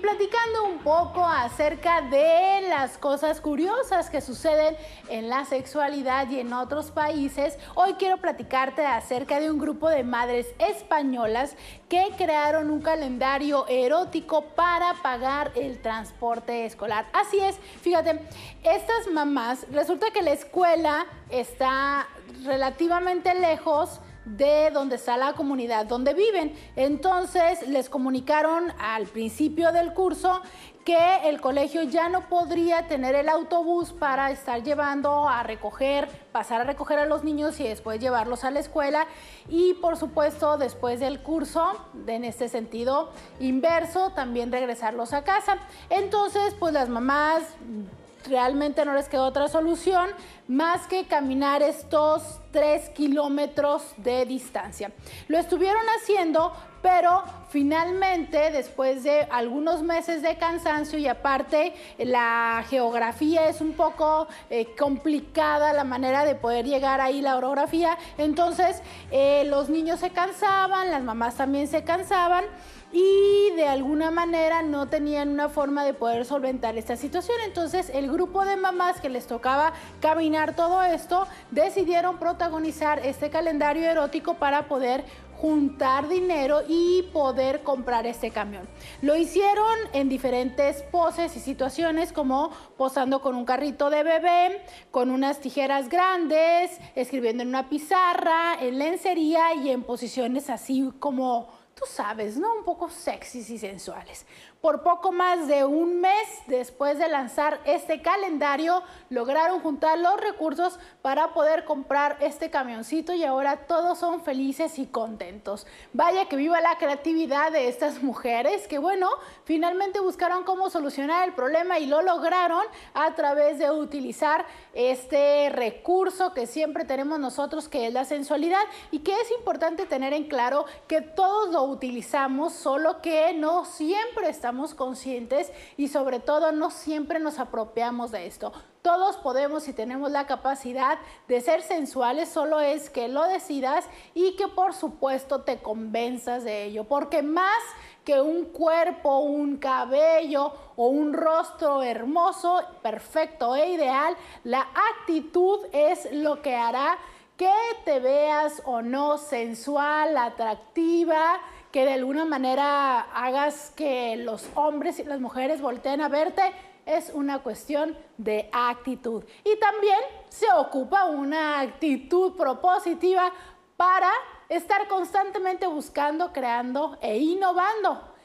platicando un poco acerca de las cosas curiosas que suceden en la sexualidad y en otros países, hoy quiero platicarte acerca de un grupo de madres españolas que crearon un calendario erótico para pagar el transporte escolar. Así es, fíjate, estas mamás, resulta que la escuela está relativamente lejos, de donde está la comunidad donde viven. Entonces les comunicaron al principio del curso que el colegio ya no podría tener el autobús para estar llevando a recoger, pasar a recoger a los niños y después llevarlos a la escuela. Y por supuesto, después del curso, en este sentido inverso, también regresarlos a casa. Entonces, pues las mamás realmente no les quedó otra solución más que caminar estos 3 kilómetros de distancia. Lo estuvieron haciendo, pero finalmente, después de algunos meses de cansancio y aparte la geografía es un poco eh, complicada, la manera de poder llegar ahí, la orografía, entonces eh, los niños se cansaban, las mamás también se cansaban y de alguna manera no tenían una forma de poder solventar esta situación. Entonces el grupo de mamás que les tocaba caminar todo esto decidieron protagonizar este calendario erótico para poder juntar dinero y poder comprar este camión. Lo hicieron en diferentes poses y situaciones como posando con un carrito de bebé, con unas tijeras grandes, escribiendo en una pizarra, en lencería y en posiciones así como tú sabes, ¿no? Un poco sexys y sensuales. Por poco más de un mes después de lanzar este calendario, lograron juntar los recursos para poder comprar este camioncito y ahora todos son felices y contentos. Vaya que viva la creatividad de estas mujeres que, bueno, finalmente buscaron cómo solucionar el problema y lo lograron a través de utilizar este recurso que siempre tenemos nosotros, que es la sensualidad y que es importante tener en claro que todos lo utilizamos, solo que no siempre estamos conscientes y sobre todo no siempre nos apropiamos de esto. Todos podemos y tenemos la capacidad de ser sensuales, solo es que lo decidas y que por supuesto te convenzas de ello, porque más que un cuerpo, un cabello o un rostro hermoso, perfecto e ideal, la actitud es lo que hará que te veas o no sensual, atractiva, que de alguna manera hagas que los hombres y las mujeres volteen a verte, es una cuestión de actitud. Y también se ocupa una actitud propositiva para estar constantemente buscando, creando e innovando.